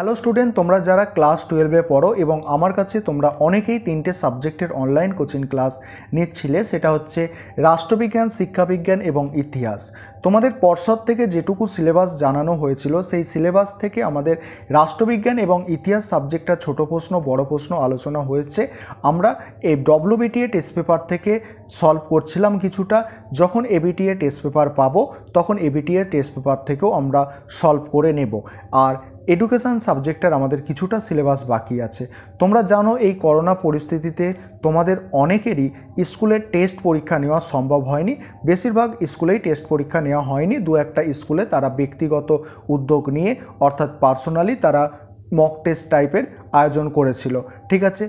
hello student তোমরা যারা class টুয়েলভে পড়ো এবং আমার কাছে তোমরা অনেকেই তিনটে সাবজেক্টের অনলাইন কোচিং ক্লাস নিচ্ছিলে সেটা হচ্ছে রাষ্ট্রবিজ্ঞান শিক্ষাবিজ্ঞান এবং ইতিহাস তোমাদের পর্ষদ থেকে যেটুকু সিলেবাস জানানো হয়েছিল সেই সিলেবাস থেকে আমাদের রাষ্ট্রবিজ্ঞান এবং ইতিহাস সাবজেক্টটা ছোট প্রশ্ন বড় প্রশ্ন আলোচনা হয়েছে আমরা এই ডব্লিউবিটিএ টেস্ট পেপার থেকে সলভ করছিলাম কিছুটা যখন এবিটিএ টেস্ট পেপার পাবো তখন এবিটিএ টেস্ট পেপার থেকেও আমরা সলভ করে নেব আর এডুকেশান সাবজেক্টের আমাদের কিছুটা সিলেবাস বাকি আছে তোমরা জানো এই করোনা পরিস্থিতিতে তোমাদের অনেকেরই স্কুলের টেস্ট পরীক্ষা নেওয়া সম্ভব হয়নি বেশিরভাগ স্কুলেই টেস্ট পরীক্ষা নেওয়া হয়নি দু একটা স্কুলে তারা ব্যক্তিগত উদ্যোগ নিয়ে অর্থাৎ পার্সোনালি তারা মক টেস্ট টাইপের আয়োজন করেছিল ঠিক আছে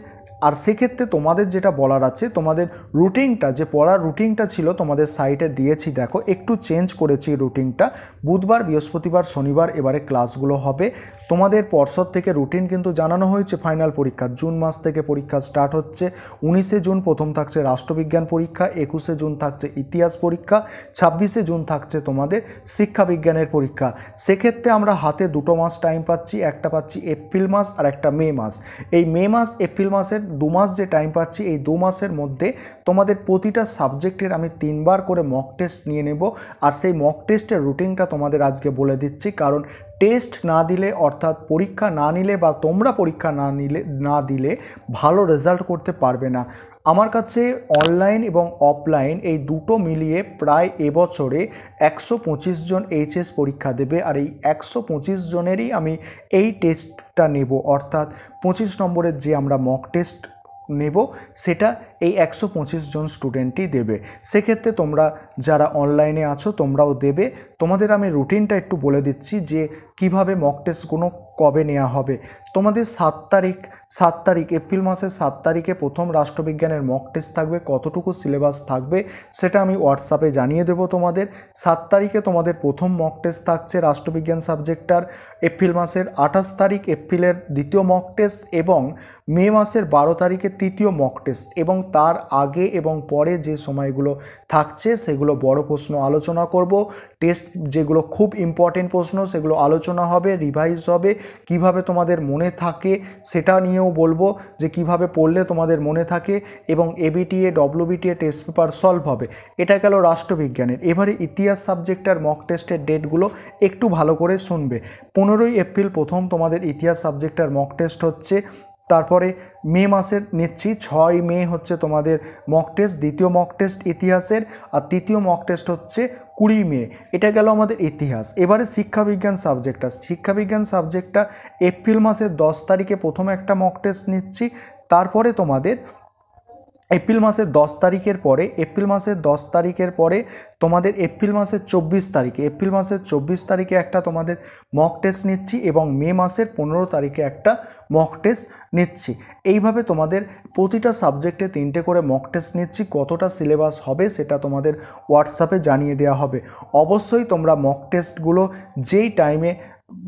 আর সেক্ষেত্রে তোমাদের যেটা বলার আছে তোমাদের রুটিনটা যে পড়ার রুটিনটা ছিল তোমাদের সাইটে দিয়েছি দেখো একটু চেঞ্জ করেছি রুটিনটা বুধবার বৃহস্পতিবার শনিবার এবারে ক্লাসগুলো হবে তোমাদের পর্ষদ থেকে রুটিন কিন্তু জানানো হয়েছে ফাইনাল পরীক্ষা জুন মাস থেকে পরীক্ষা স্টার্ট হচ্ছে উনিশে জুন প্রথম থাকছে রাষ্ট্রবিজ্ঞান পরীক্ষা একুশে জুন থাকছে ইতিহাস পরীক্ষা ছাব্বিশে জুন থাকছে তোমাদের শিক্ষাবিজ্ঞানের পরীক্ষা সেক্ষেত্রে আমরা হাতে দুটো মাস টাইম পাচ্ছি একটা পাচ্ছি এপ্রিল মাস আর একটা মে মাস এই মে মাস এপ্রিল মাসের দু মাস যে টাইম পাচ্ছি এই দু মাসের মধ্যে তোমাদের প্রতিটা সাবজেক্টের আমি তিনবার করে মক টেস্ট নিয়ে নেব আর সেই মক টেস্টের রুটিনটা তোমাদের আজকে বলে দিচ্ছি কারণ টেস্ট না দিলে অর্থাৎ পরীক্ষা না নিলে বা তোমরা পরীক্ষা না নিলে না দিলে ভালো রেজাল্ট করতে পারবে না আমার কাছে অনলাইন এবং অফলাইন এই দুটো মিলিয়ে প্রায় এবছরে একশো পঁচিশ জন এইচএস পরীক্ষা দেবে আর এই একশো পঁচিশ জনেরই আমি এই টেস্টটা নেব অর্থাৎ পঁচিশ নম্বরের যে আমরা মক টেস্ট নেব সেটা এই একশো পঁচিশ জন স্টুডেন্টই দেবে সেক্ষেত্রে তোমরা যারা অনলাইনে আছো তোমরাও দেবে তোমাদের আমি রুটিনটা একটু বলে দিচ্ছি যে কিভাবে মক টেস্টগুলো কবে নেওয়া হবে তোমাদের সাত তারিখ সাত তারিখ এপ্রিল মাসের সাত তারিখে প্রথম রাষ্ট্রবিজ্ঞানের মক টেস্ট থাকবে কতটুকু সিলেবাস থাকবে সেটা আমি হোয়াটসঅ্যাপে জানিয়ে দেব তোমাদের সাত তারিখে তোমাদের প্রথম মক টেস্ট থাকছে রাষ্ট্রবিজ্ঞান সাবজেক্টটার এপ্রিল মাসের আঠাশ তারিখ এপ্রিলের দ্বিতীয় মক টেস্ট এবং মে মাসের বারো তারিখে তৃতীয় মক টেস্ট এবং তার আগে এবং পরে যে সময়গুলো থাকছে সেগুলো বড় প্রশ্ন আলোচনা করব টেস্ট যেগুলো খুব ইম্পর্টেন্ট প্রশ্ন সেগুলো আলোচনা হবে রিভাইজ হবে কিভাবে তোমাদের মনে থাকে সেটা নিয়েও বলবো যে কিভাবে পড়লে তোমাদের মনে থাকে এবং ABTA WBTA test paper solve হবে এটা গেল রাষ্ট্রবিজ্ঞানের এবারে ইতিহাস সাবজেক্টের মক টেস্টের ডেটগুলো একটু ভালো করে শুনবে পনেরোই এপ্রিল প্রথম তোমাদের ইতিহাস সাবজেক্টের মক টেস্ট হচ্ছে তারপরে মে মাসের নিচ্ছি ছয় মে হচ্ছে তোমাদের মক টেস্ট দ্বিতীয় মক টেস্ট ইতিহাসের আর তৃতীয় মক টেস্ট হচ্ছে কুড়ি মে এটা গেল আমাদের ইতিহাস এবারে শিক্ষাবিজ্ঞান সাবজেক্টটা শিক্ষাবিজ্ঞান সাবজেক্টটা এপ্রিল মাসের দশ তারিখে প্রথম একটা মক টেস্ট নিচ্ছি তারপরে তোমাদের এপ্রিল মাসের দশ তারিখের পরে এপ্রিল মাসের দশ তারিখের পরে তোমাদের এপ্রিল মাসের চব্বিশ তারিখে এপ্রিল মাসের চব্বিশ তারিখে একটা তোমাদের মক টেস্ট নিচ্ছি এবং মে মাসের পনেরো তারিখে একটা মক টেস্ট নিচ্ছি এইভাবে তোমাদের প্রতিটা সাবজেক্টে তিনটে করে মক টেস্ট নিচ্ছি কতটা সিলেবাস হবে সেটা তোমাদের হোয়াটসঅ্যাপে জানিয়ে দেওয়া হবে অবশ্যই তোমরা মক টেস্টগুলো যেই টাইমে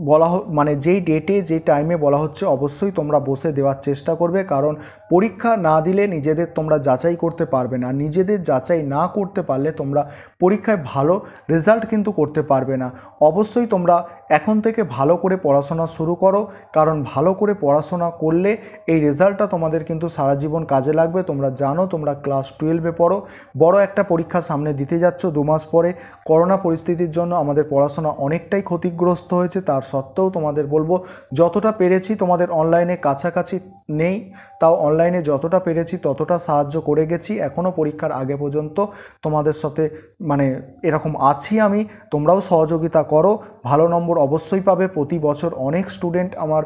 বলা মানে যেই ডেটে যে টাইমে বলা হচ্ছে অবশ্যই তোমরা বসে দেওয়ার চেষ্টা করবে কারণ পরীক্ষা না দিলে নিজেদের তোমরা যাচাই করতে পারবে না নিজেদের যাচাই না করতে পারলে তোমরা পরীক্ষায় ভালো রেজাল্ট কিন্তু করতে পারবে না অবশ্যই তোমরা এখন থেকে ভালো করে পড়াশোনা শুরু করো কারণ ভালো করে পড়াশোনা করলে এই রেজাল্টটা তোমাদের কিন্তু সারা জীবন কাজে লাগবে তোমরা জানো তোমরা ক্লাস টুয়েলভে পড়ো বড় একটা পরীক্ষা সামনে দিতে যাচ্ছ দু মাস পরে করোনা পরিস্থিতির জন্য আমাদের পড়াশোনা অনেকটাই ক্ষতিগ্রস্ত হয়েছে তার সত্ত্বেও তোমাদের বলবো যতটা পেরেছি তোমাদের অনলাইনে কাছাকাছি নেই তাও অনলাইন অনলাইনে যতটা পেরেছি ততটা সাহায্য করে গেছি এখনও পরীক্ষার আগে পর্যন্ত তোমাদের সাথে মানে এরকম আছি আমি তোমরাও সহযোগিতা করো ভালো নম্বর অবশ্যই পাবে প্রতি বছর অনেক স্টুডেন্ট আমার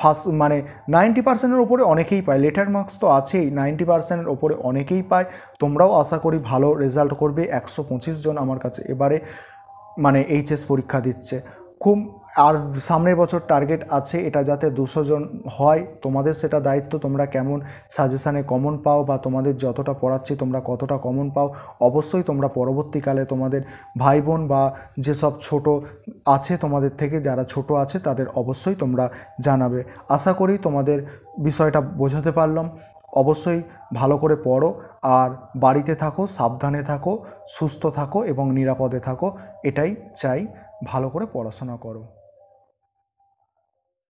ফার্স্ট মানে নাইনটি পার্সেন্টের ওপরে অনেকেই পায় লেটার মার্কস তো আছেই নাইনটি পার্সেন্টের ওপরে অনেকেই পায় তোমরাও আশা করি ভালো রেজাল্ট করবে একশো জন আমার কাছে এবারে মানে এইচএস পরীক্ষা দিচ্ছে খুব আর সামনের বছর টার্গেট আছে এটা যাতে দুশো জন হয় তোমাদের সেটা দায়িত্ব তোমরা কেমন সাজেশানে কমন পাও বা তোমাদের যতটা পড়াচ্ছি তোমরা কতটা কমন পাও অবশ্যই তোমরা পরবর্তীকালে তোমাদের ভাই বোন বা যেসব ছোট আছে তোমাদের থেকে যারা ছোট আছে তাদের অবশ্যই তোমরা জানাবে আশা করি তোমাদের বিষয়টা বোঝাতে পারলাম অবশ্যই ভালো করে পড়ো আর বাড়িতে থাকো সাবধানে থাকো সুস্থ থাকো এবং নিরাপদে থাকো এটাই চাই ভালো করে পড়াশোনা করো